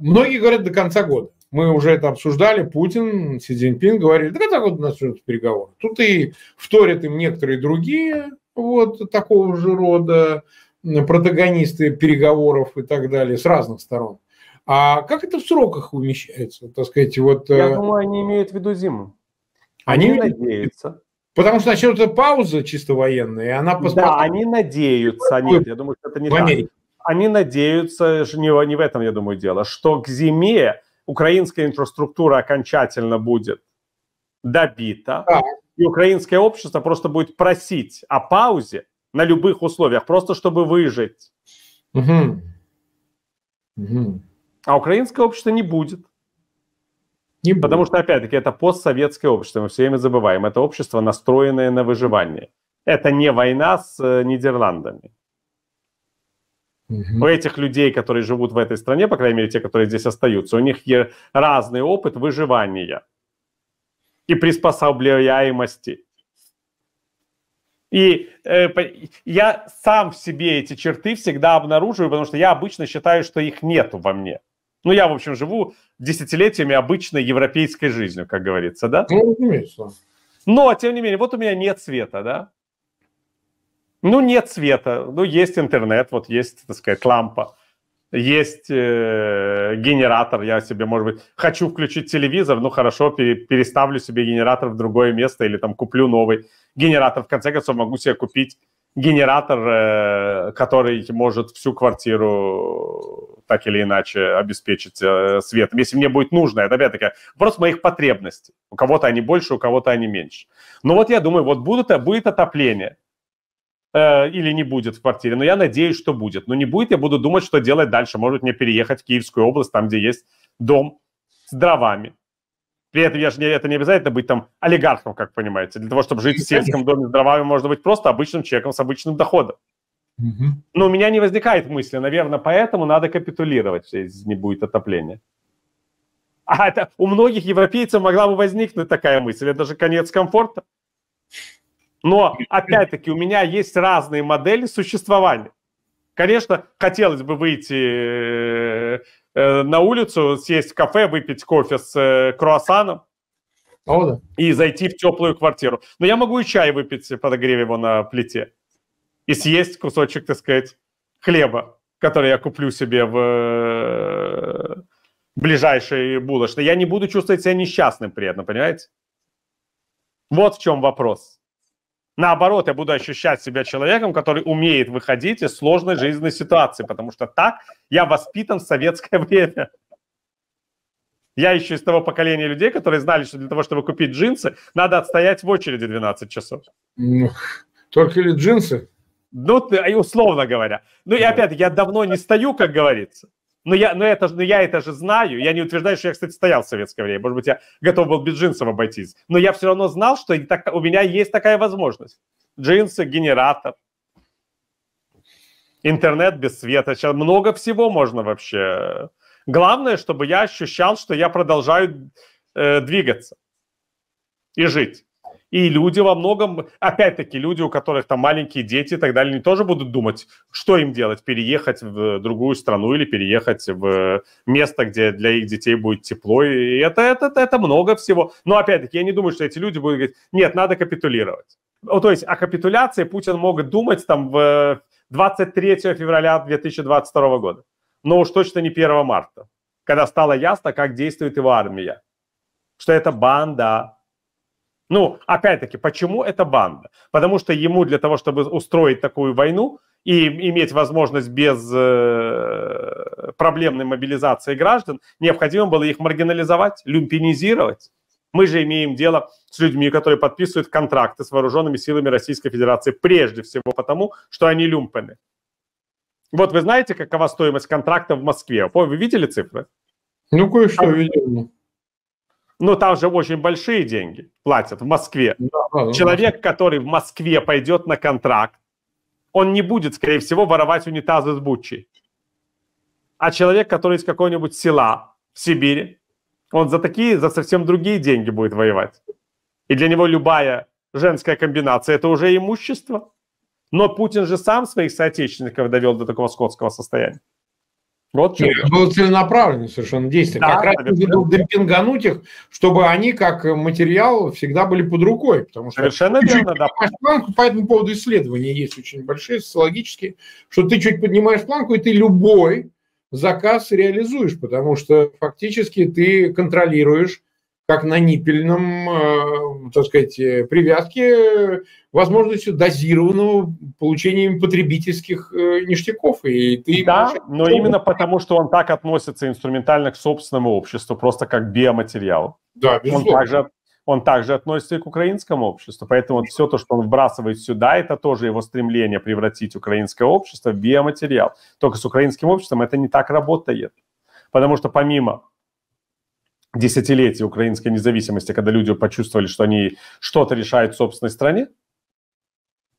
Многие говорят до конца года. Мы уже это обсуждали, Путин, Си Цзиньпин говорили, до конца года начнутся переговоры. Тут и вторят им некоторые другие вот такого же рода протагонисты переговоров и так далее с разных сторон. А как это в сроках умещается, так сказать, вот... Э, я думаю, они имеют в виду зиму. Они, они надеются. Потому что начнется пауза чисто военная, и она... Поспособ... Да, они надеются. они. А я думаю, что это не в так. Америке они надеются, не, не в этом, я думаю, дело, что к зиме украинская инфраструктура окончательно будет добита, да. и украинское общество просто будет просить о паузе на любых условиях, просто чтобы выжить. Угу. Угу. А украинское общество не будет. Не будет. Потому что, опять-таки, это постсоветское общество, мы все время забываем. Это общество, настроенное на выживание. Это не война с э, Нидерландами. У этих людей, которые живут в этой стране, по крайней мере, те, которые здесь остаются, у них есть разный опыт выживания и приспособляемости. И э, я сам в себе эти черты всегда обнаруживаю, потому что я обычно считаю, что их нет во мне. Ну, я, в общем, живу десятилетиями обычной европейской жизнью, как говорится, да? Ну, разумеется. Но, тем не менее, вот у меня нет света, да? Ну, нет света, ну, есть интернет, вот есть, так сказать, лампа, есть э, генератор, я себе, может быть, хочу включить телевизор, ну, хорошо, переставлю себе генератор в другое место или там куплю новый генератор. В конце концов, могу себе купить генератор, э, который может всю квартиру так или иначе обеспечить э, светом, если мне будет нужно. Это опять-таки вопрос моих потребностей. У кого-то они больше, у кого-то они меньше. Но вот я думаю, вот будут, будет отопление – Э, или не будет в квартире, но я надеюсь, что будет. Но не будет, я буду думать, что делать дальше. Может мне переехать в Киевскую область, там, где есть дом с дровами. При этом я же не, это не обязательно быть там олигархом, как понимаете. Для того, чтобы жить в сельском доме с дровами, можно быть просто обычным человеком с обычным доходом. Но у меня не возникает мысли, наверное, поэтому надо капитулировать, если не будет отопления. А это у многих европейцев могла бы возникнуть такая мысль. Это же конец комфорта. Но, опять-таки, у меня есть разные модели существования. Конечно, хотелось бы выйти э, э, на улицу, съесть кафе, выпить кофе с э, круассаном О, да. и зайти в теплую квартиру. Но я могу и чай выпить, подогрев его на плите, и съесть кусочек, так сказать, хлеба, который я куплю себе в ближайшей булочной. Я не буду чувствовать себя несчастным при этом, понимаете? Вот в чем вопрос. Наоборот, я буду ощущать себя человеком, который умеет выходить из сложной жизненной ситуации, потому что так я воспитан в советское время. Я еще из того поколения людей, которые знали, что для того, чтобы купить джинсы, надо отстоять в очереди 12 часов. Ну, только ли джинсы? Ну, а, условно говоря. Ну и опять, я давно не стою, как говорится. Но ну, я, но, ну, это, но ну, я это же знаю. Я не утверждаю, что я, кстати, стоял в советское время. Может быть, я готов был без джинсов обойтись. Но я все равно знал, что так, у меня есть такая возможность. Джинсы, генератор, интернет без света. Сейчас много всего можно вообще. Главное, чтобы я ощущал, что я продолжаю э, двигаться и жить. И люди во многом, опять-таки, люди, у которых там маленькие дети и так далее, они тоже будут думать, что им делать, переехать в другую страну или переехать в место, где для их детей будет тепло. И это, это, это много всего. Но опять-таки, я не думаю, что эти люди будут говорить, нет, надо капитулировать. Ну, то есть о капитуляции Путин мог думать там в 23 февраля 2022 года, но уж точно не 1 марта, когда стало ясно, как действует его армия, что это банда, ну, опять-таки, почему это банда? Потому что ему для того, чтобы устроить такую войну и иметь возможность без э, проблемной мобилизации граждан, необходимо было их маргинализовать, люмпинизировать. Мы же имеем дело с людьми, которые подписывают контракты с вооруженными силами Российской Федерации, прежде всего потому, что они люмпены. Вот вы знаете, какова стоимость контракта в Москве? Вы видели цифры? Ну, кое-что видел. Ну, там же очень большие деньги платят в Москве. Да, Человек, да. который в Москве пойдет на контракт, он не будет, скорее всего, воровать унитазы с Буччи. А человек, который из какого-нибудь села в Сибири, он за такие, за совсем другие деньги будет воевать. И для него любая женская комбинация – это уже имущество. Но Путин же сам своих соотечественников довел до такого скотского состояния. Вот Нет, что. было целенаправленное совершенно действие. Да, как раз было демпингануть их, чтобы они, как материал, всегда были под рукой. Потому что совершенно верно, да. Планку, по этому поводу исследования есть очень большие, социологические, что ты чуть поднимаешь планку, и ты любой заказ реализуешь, потому что фактически ты контролируешь как на ниппельном, э, так сказать, э, привязке э, возможностью дозированного получения потребительских ништяков. И ты да, можешь... но именно потому, что он так относится инструментально к собственному обществу, просто как биоматериал. Да, безусловно. Он также, он также относится и к украинскому обществу, поэтому все то, что он вбрасывает сюда, это тоже его стремление превратить украинское общество в биоматериал. Только с украинским обществом это не так работает. Потому что помимо десятилетие украинской независимости, когда люди почувствовали, что они что-то решают в собственной стране,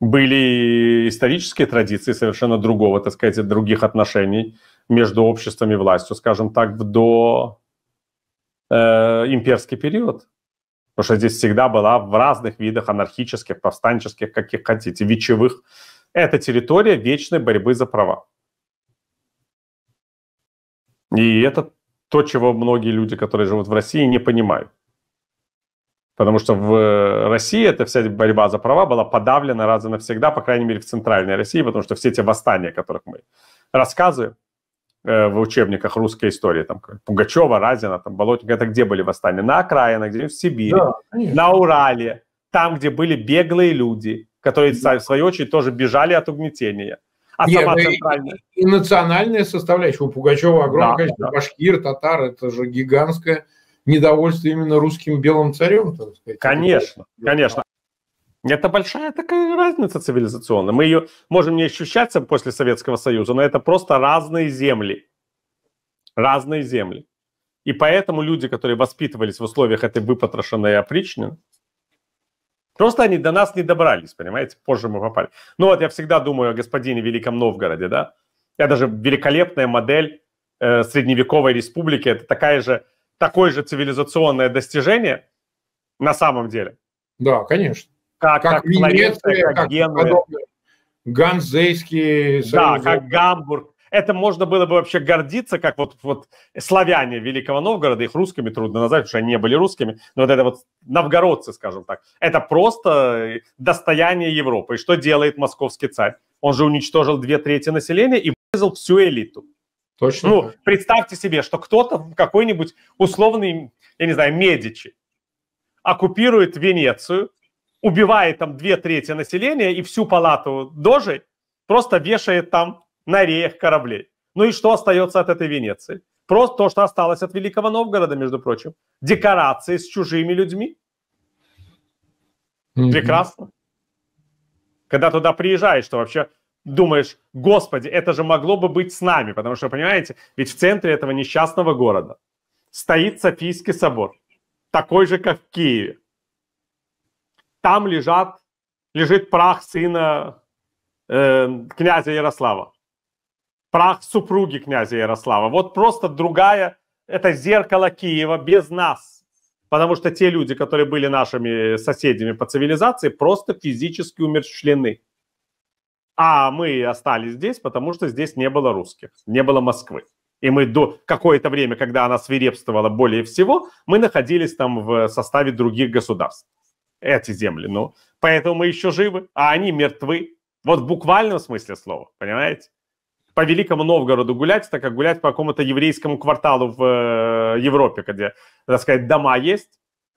были исторические традиции совершенно другого, так сказать, других отношений между обществом и властью, скажем так, до э, имперский период. Потому что здесь всегда была в разных видах анархических, повстанческих, каких хотите, вечевых. Это территория вечной борьбы за права. И это то, чего многие люди, которые живут в России, не понимают. Потому что в России эта вся борьба за права была подавлена раз и навсегда, по крайней мере, в центральной России, потому что все те восстания, о которых мы рассказываем э, в учебниках русской истории, там Пугачева, Разина, там Болотника, это где были восстания? На окраинах, где в Сибири, да, на Урале, там, где были беглые люди, которые, в свою очередь, тоже бежали от угнетения а Нет, сама центральная. И, и национальная составляющая. У Пугачева огромное да, количество да. башкир, татар, это же гигантское недовольство именно русским белым царем, так сказать. Конечно, это, конечно. Это большая такая разница цивилизационная. Мы ее можем не ощущаться после Советского Союза, но это просто разные земли. Разные земли. И поэтому люди, которые воспитывались в условиях этой выпотрошенной опричнины, Просто они до нас не добрались, понимаете? Позже мы попали. Ну вот я всегда думаю о господине Великом Новгороде, да? Я даже великолепная модель э, средневековой республики. Это такая же, такое же цивилизационное достижение на самом деле. Да, конечно. Как, как, как Венеция, как, как Генуя. Ганзейский... Да, как Гамбург это можно было бы вообще гордиться, как вот, вот славяне Великого Новгорода, их русскими трудно назвать, потому что они не были русскими, но вот это вот новгородцы, скажем так, это просто достояние Европы. И что делает московский царь? Он же уничтожил две трети населения и вырезал всю элиту. Точно. Ну, представьте себе, что кто-то, какой-нибудь условный, я не знаю, Медичи, оккупирует Венецию, убивает там две трети населения и всю палату дожи просто вешает там на реях кораблей. Ну и что остается от этой Венеции? Просто то, что осталось от Великого Новгорода, между прочим. Декорации с чужими людьми. Mm-hmm. Прекрасно. Когда туда приезжаешь, что вообще думаешь, господи, это же могло бы быть с нами, потому что, понимаете, ведь в центре этого несчастного города стоит Софийский собор, такой же, как в Киеве. Там лежат, лежит прах сына э, князя Ярослава прах супруги князя Ярослава. Вот просто другая, это зеркало Киева без нас. Потому что те люди, которые были нашими соседями по цивилизации, просто физически умерщвлены. А мы остались здесь, потому что здесь не было русских, не было Москвы. И мы до какое-то время, когда она свирепствовала более всего, мы находились там в составе других государств. Эти земли, ну. Поэтому мы еще живы, а они мертвы. Вот в буквальном смысле слова, понимаете? по Великому Новгороду гулять, так как гулять по какому-то еврейскому кварталу в э, Европе, где, так сказать, дома есть,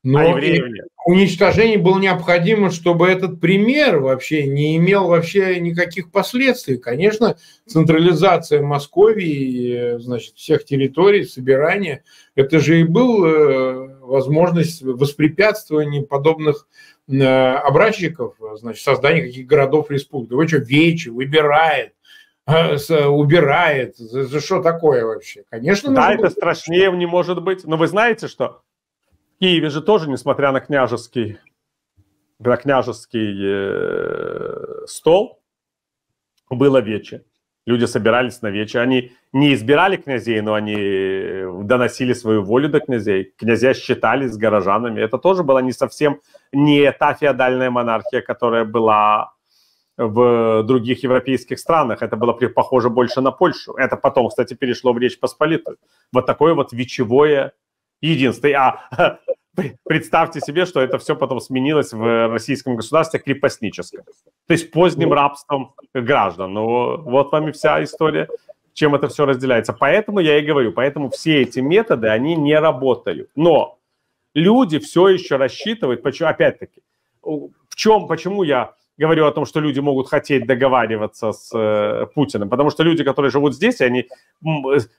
а но а евреев нет. уничтожение было необходимо, чтобы этот пример вообще не имел вообще никаких последствий. Конечно, централизация Московии, значит, всех территорий, собирание – это же и был э, возможность воспрепятствования подобных э, обратчиков, значит, создания каких городов-республик. Вы что, Вечи выбирает, Э, э, убирает. За что такое вообще? Конечно, да, это быть. страшнее не может быть. Но вы знаете, что в Киеве же тоже, несмотря на княжеский, на княжеский э, стол, было вече. Люди собирались на вече. Они не избирали князей, но они доносили свою волю до князей. Князья считались с горожанами. Это тоже была не совсем не та феодальная монархия, которая была в других европейских странах. Это было похоже больше на Польшу. Это потом, кстати, перешло в Речь Посполитую. Вот такое вот вечевое единство. А представьте себе, что это все потом сменилось в российском государстве крепостническом. То есть поздним ну. рабством граждан. Ну, вот вам и вся история, чем это все разделяется. Поэтому я и говорю, поэтому все эти методы, они не работают. Но люди все еще рассчитывают, почему, опять-таки, в чем, почему я говорю о том, что люди могут хотеть договариваться с э, Путиным, потому что люди, которые живут здесь, они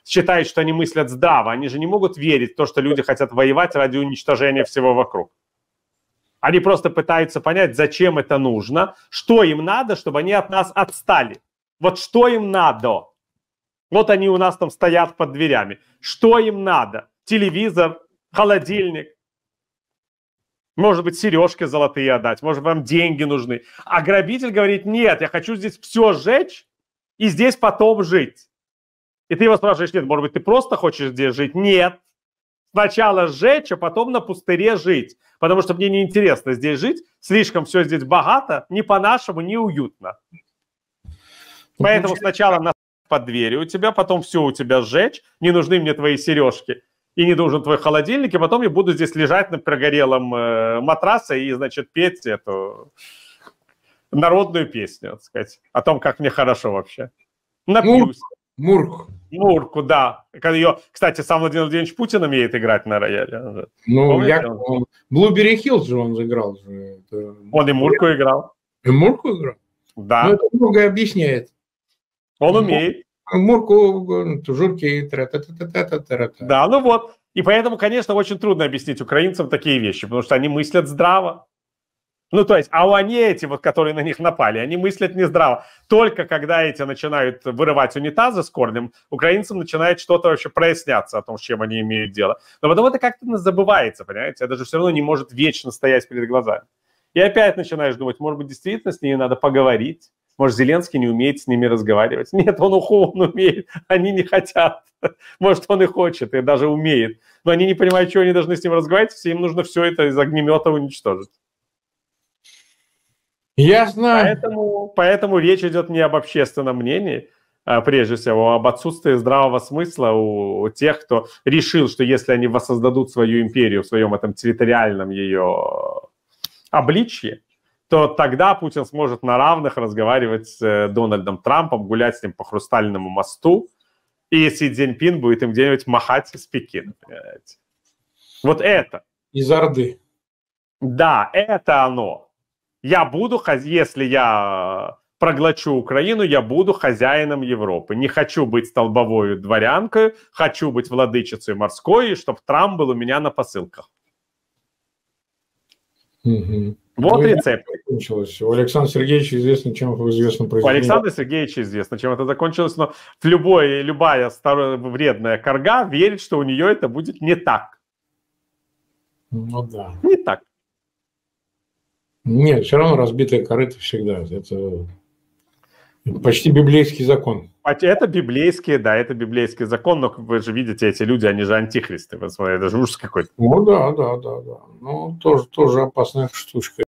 считают, что они мыслят здраво, они же не могут верить в то, что люди хотят воевать ради уничтожения всего вокруг. Они просто пытаются понять, зачем это нужно, что им надо, чтобы они от нас отстали. Вот что им надо? Вот они у нас там стоят под дверями. Что им надо? Телевизор, холодильник, может быть, сережки золотые отдать, может, вам деньги нужны. А грабитель говорит, нет, я хочу здесь все сжечь и здесь потом жить. И ты его спрашиваешь, нет, может быть, ты просто хочешь здесь жить? Нет. Сначала сжечь, а потом на пустыре жить. Потому что мне неинтересно здесь жить, слишком все здесь богато, не по-нашему, не уютно. Поэтому сначала на под дверью у тебя, потом все у тебя сжечь, не нужны мне твои сережки и не нужен твой холодильник, и потом я буду здесь лежать на прогорелом э, матрасе и, значит, петь эту народную песню, так сказать, о том, как мне хорошо вообще. Напьюсь. Мурк. Мурку, да. Ее, кстати, сам Владимир Владимирович Путин умеет играть на рояле. Ну, я... Он... Блубери Хилл же он играл. Же. Он и Мурку играл. И Мурку играл? Да. Ну, это многое объясняет. Он ну, умеет. Мурку, тужурки тра та та та та та та Да, ну вот. И поэтому, конечно, очень трудно объяснить украинцам такие вещи, потому что они мыслят здраво. Ну, то есть, а они эти, вот, которые на них напали, они мыслят не здраво. Только когда эти начинают вырывать унитазы с корнем, украинцам начинает что-то вообще проясняться о том, с чем они имеют дело. Но потом это как-то забывается, понимаете? Это же все равно не может вечно стоять перед глазами. И опять начинаешь думать, может быть, действительно с ней надо поговорить, может, Зеленский не умеет с ними разговаривать? Нет, он, уху, он умеет, они не хотят. Может, он и хочет, и даже умеет. Но они не понимают, чего они должны с ним разговаривать, им нужно все это из огнемета уничтожить. Ясно. Поэтому, поэтому речь идет не об общественном мнении, а прежде всего, об отсутствии здравого смысла у, у тех, кто решил, что если они воссоздадут свою империю в своем этом территориальном ее обличье, то тогда Путин сможет на равных разговаривать с э, Дональдом Трампом, гулять с ним по Хрустальному мосту, и Си Цзиньпин будет им где-нибудь махать из Пекина, понимаете? Вот это. Из Орды. Да, это оно. Я буду, если я проглочу Украину, я буду хозяином Европы. Не хочу быть столбовой дворянкой, хочу быть владычицей морской, и чтобы Трамп был у меня на посылках. Угу. Вот ну, рецепт. Закончилось. У Александра Сергеевича известно, чем это известно произошло. У Александра Сергеевича известно, чем это закончилось, но в любой, любая старая, вредная корга верит, что у нее это будет не так. Ну да. Не так. Нет, все равно разбитая корыта всегда. Это почти библейский закон. Это библейский, да, это библейский закон, но вы же видите, эти люди, они же антихристы. Вот смотри, даже же ужас какой-то. Ну да, да, да, да. Ну, тоже, тоже опасная штучка.